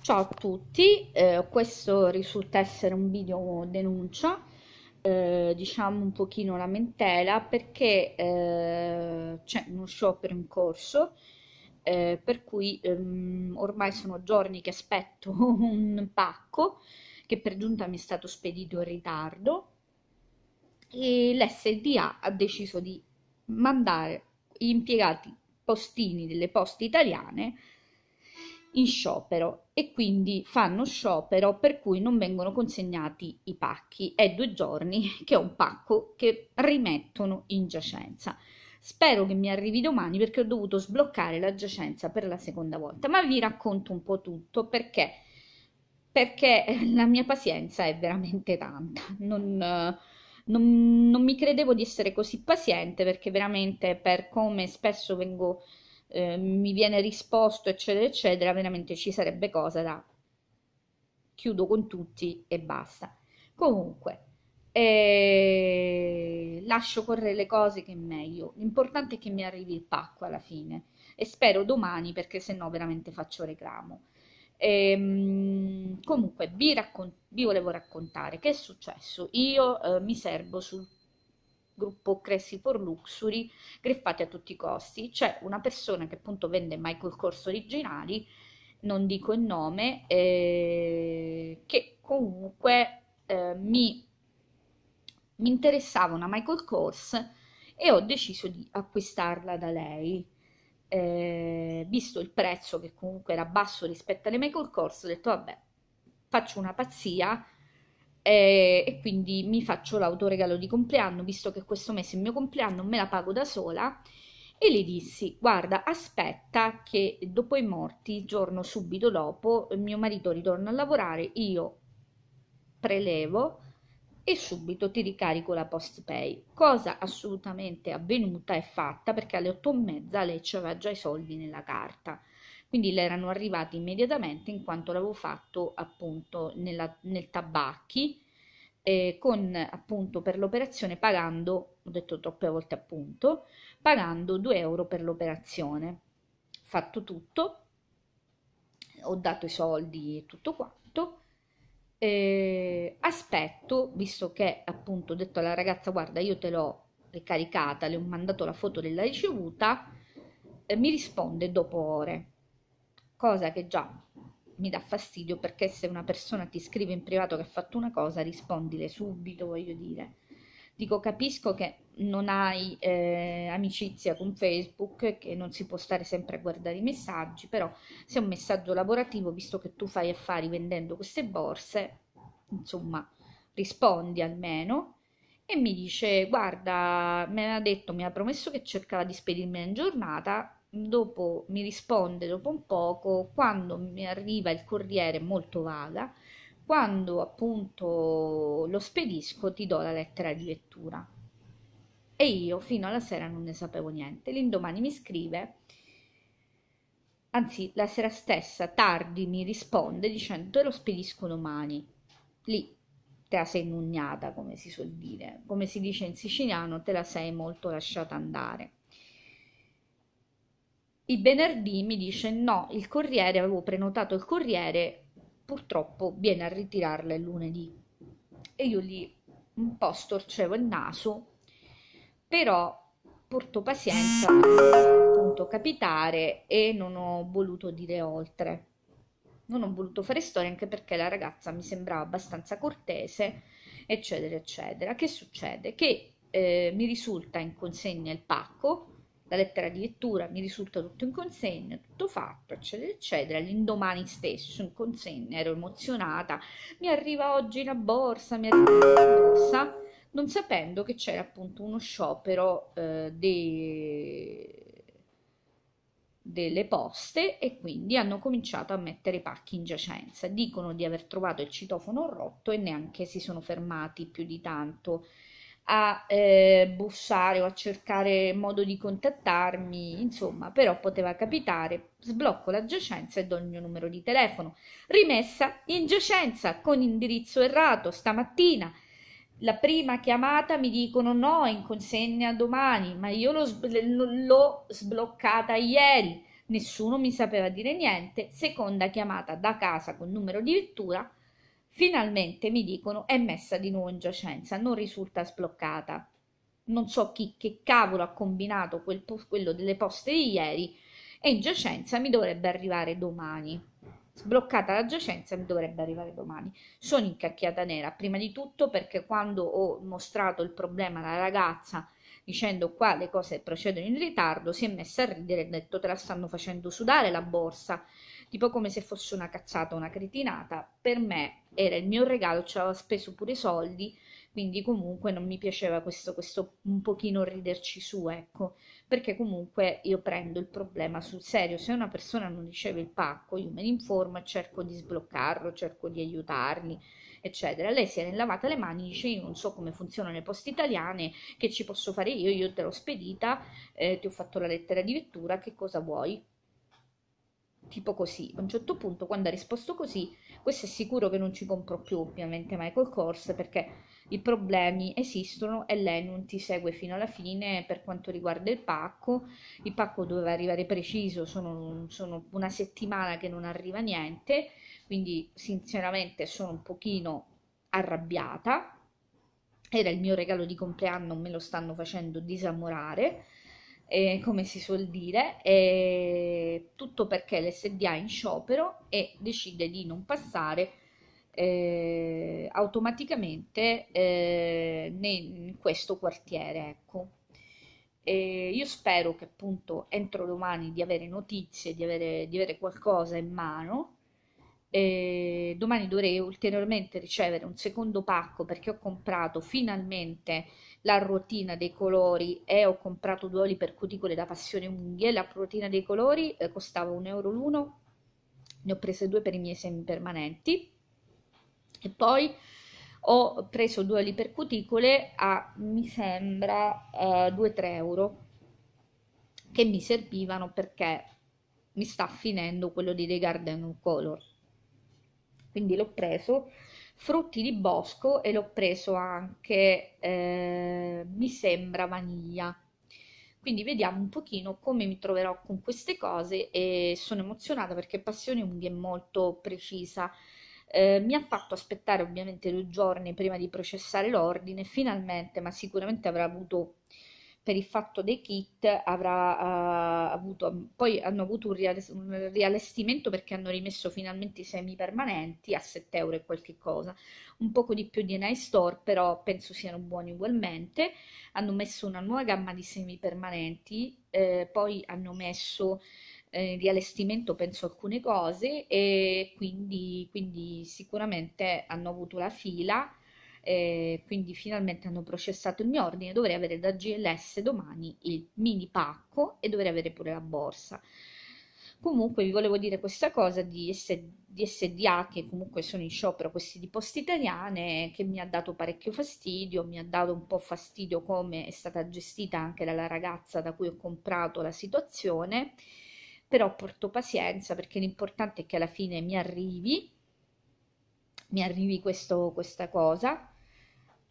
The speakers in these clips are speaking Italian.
Ciao a tutti, eh, questo risulta essere un video denuncia, eh, diciamo un pochino lamentela perché eh, c'è uno sciopero in corso eh, per cui ehm, ormai sono giorni che aspetto un pacco che per giunta mi è stato spedito in ritardo e l'SDA ha deciso di mandare gli impiegati postini delle poste italiane in sciopero e quindi fanno sciopero per cui non vengono consegnati i pacchi. È due giorni che ho un pacco che rimettono in giacenza. Spero che mi arrivi domani perché ho dovuto sbloccare la giacenza per la seconda volta, ma vi racconto un po' tutto perché perché la mia pazienza è veramente tanta. Non, non, non mi credevo di essere così paziente perché veramente per come spesso vengo eh, mi viene risposto, eccetera, eccetera, veramente ci sarebbe cosa da chiudo con tutti e basta. Comunque, eh, lascio correre le cose che è meglio. L'importante è che mi arrivi il pacco alla fine e spero domani perché se no veramente faccio reclamo. E, ehm, comunque vi, raccon- vi volevo raccontare che è successo. Io eh, mi servo sul gruppo Cressy for Luxury, greffati a tutti i costi. C'è una persona che appunto vende Michael Corso originali, non dico il nome, eh, che comunque eh, mi, mi interessava una Michael Kors e ho deciso di acquistarla da lei. Eh, visto il prezzo che comunque era basso rispetto alle Michael Kors, ho detto vabbè, faccio una pazzia e, eh, e quindi mi faccio l'autoregalo di compleanno, visto che questo mese è il mio compleanno, me la pago da sola e le dissi guarda aspetta che dopo i morti il giorno subito dopo mio marito ritorna a lavorare io prelevo e subito ti ricarico la post pay cosa assolutamente avvenuta e fatta perché alle otto e mezza lei aveva già i soldi nella carta quindi le erano arrivate immediatamente in quanto l'avevo fatto appunto nella, nel tabacchi eh, con appunto per l'operazione pagando, ho detto troppe volte appunto, pagando 2 euro per l'operazione. Fatto tutto, ho dato i soldi e tutto quanto. Eh, aspetto, visto che appunto ho detto alla ragazza guarda io te l'ho ricaricata, le ho mandato la foto della ricevuta, eh, mi risponde dopo ore cosa che già mi dà fastidio perché se una persona ti scrive in privato che ha fatto una cosa, rispondile subito, voglio dire. Dico, capisco che non hai eh, amicizia con Facebook, che non si può stare sempre a guardare i messaggi, però se è un messaggio lavorativo, visto che tu fai affari vendendo queste borse, insomma, rispondi almeno. E mi dice, guarda, me ha detto, mi ha promesso che cercava di spedirmi in giornata, dopo mi risponde dopo un poco, quando mi arriva il corriere molto vaga, quando appunto lo spedisco ti do la lettera di lettura. E io fino alla sera non ne sapevo niente. L'indomani mi scrive, anzi la sera stessa, tardi, mi risponde dicendo te lo spedisco domani. Lì te la sei nugnata, come si suol dire, come si dice in siciliano, te la sei molto lasciata andare il venerdì mi dice no, il corriere, avevo prenotato il corriere, purtroppo viene a ritirarla il lunedì. E io lì un po' storcevo il naso, però porto pazienza appunto capitare e non ho voluto dire oltre. Non ho voluto fare storia anche perché la ragazza mi sembrava abbastanza cortese, eccetera, eccetera. Che succede? Che eh, mi risulta in consegna il pacco la lettera di lettura mi risulta tutto in consegna, tutto fatto, eccetera, eccetera. L'indomani stesso in consegna ero emozionata, mi arriva oggi la borsa, mi arriva la borsa, non sapendo che c'era appunto uno sciopero eh, dei delle poste e quindi hanno cominciato a mettere i pacchi in giacenza. Dicono di aver trovato il citofono rotto e neanche si sono fermati più di tanto a eh, bussare o a cercare modo di contattarmi, insomma, però poteva capitare. Sblocco la giacenza e do il mio numero di telefono. Rimessa in giacenza con indirizzo errato stamattina. La prima chiamata mi dicono no, è in consegna domani, ma io l'ho, l'ho sbloccata ieri. Nessuno mi sapeva dire niente. Seconda chiamata da casa con numero di vettura finalmente mi dicono è messa di nuovo in giacenza non risulta sbloccata non so chi che cavolo ha combinato quel quello delle poste di ieri e in giacenza mi dovrebbe arrivare domani sbloccata la giacenza mi dovrebbe arrivare domani. Sono incacchiata nera, prima di tutto perché quando ho mostrato il problema alla ragazza dicendo qua le cose procedono in ritardo, si è messa a ridere e ha detto te la stanno facendo sudare la borsa tipo come se fosse una cazzata, una cretinata, per me era il mio regalo, ci avevo speso pure soldi, quindi comunque non mi piaceva questo, questo un pochino riderci su, ecco, perché comunque io prendo il problema sul serio, se una persona non riceve il pacco io me ne informo e cerco di sbloccarlo, cerco di aiutarli, eccetera. Lei si è lavata le mani, dice io non so come funzionano le poste italiane, che ci posso fare io, io te l'ho spedita, eh, ti ho fatto la lettera di vettura, che cosa vuoi? tipo così. A un certo punto, quando ha risposto così, questo è sicuro che non ci compro più, ovviamente, col corso perché i problemi esistono e lei non ti segue fino alla fine per quanto riguarda il pacco. Il pacco doveva arrivare preciso, sono, sono una settimana che non arriva niente, quindi sinceramente sono un pochino arrabbiata. Era il mio regalo di compleanno, me lo stanno facendo disamorare eh, come si suol dire, eh, tutto perché l'SDA è in sciopero e decide di non passare eh, automaticamente eh, in questo quartiere. Ecco. io spero che appunto entro domani di avere notizie, di avere, di avere qualcosa in mano. E domani dovrei ulteriormente ricevere un secondo pacco perché ho comprato finalmente la rotina dei colori e eh, ho comprato due oli per cuticole da passione unghie, la rotina dei colori eh, costava un euro l'uno, ne ho prese due per i miei semi permanenti e poi ho preso due oli per cuticole a mi sembra eh, 2-3 euro che mi servivano perché mi sta finendo quello di The Garden Color quindi l'ho preso frutti di bosco e l'ho preso anche, eh, mi sembra, vaniglia. Quindi vediamo un pochino come mi troverò con queste cose e sono emozionata perché Passione Unghie è molto precisa. Eh, mi ha fatto aspettare ovviamente due giorni prima di processare l'ordine, finalmente, ma sicuramente avrà avuto per il fatto dei kit avrà uh, avuto poi hanno avuto un, riales- un, riallestimento perché hanno rimesso finalmente i semi permanenti a 7 euro e qualche cosa un poco di più di Night Store però penso siano buoni ugualmente hanno messo una nuova gamma di semi permanenti eh, poi hanno messo eh, riallestimento penso alcune cose e quindi, quindi sicuramente hanno avuto la fila eh, quindi finalmente hanno processato il mio ordine, dovrei avere da GLS domani il mini pacco e dovrei avere pure la borsa. Comunque vi volevo dire questa cosa di, S- di SDA che comunque sono in sciopero questi di poste italiane che mi ha dato parecchio fastidio, mi ha dato un po' fastidio come è stata gestita anche dalla ragazza da cui ho comprato la situazione, però porto pazienza perché l'importante è che alla fine mi arrivi mi arrivi questo, questa cosa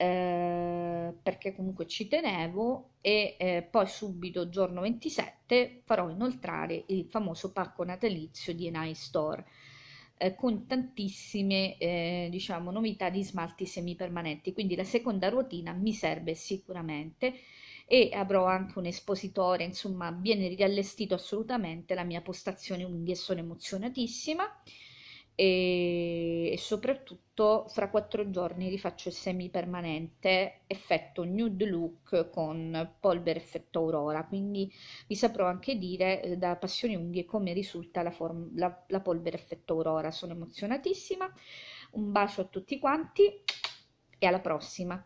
eh, perché comunque ci tenevo e eh, poi subito giorno 27 farò inoltrare il famoso pacco natalizio di Enai Store eh, con tantissime eh, diciamo novità di smalti semipermanenti quindi la seconda ruotina mi serve sicuramente e avrò anche un espositore insomma viene riallestito assolutamente la mia postazione quindi sono emozionatissima e, soprattutto fra quattro giorni rifaccio il semi permanente effetto nude look con polvere effetto aurora quindi vi saprò anche dire eh, da passioni unghie come risulta la, la, la polvere effetto aurora sono emozionatissima un bacio a tutti quanti e alla prossima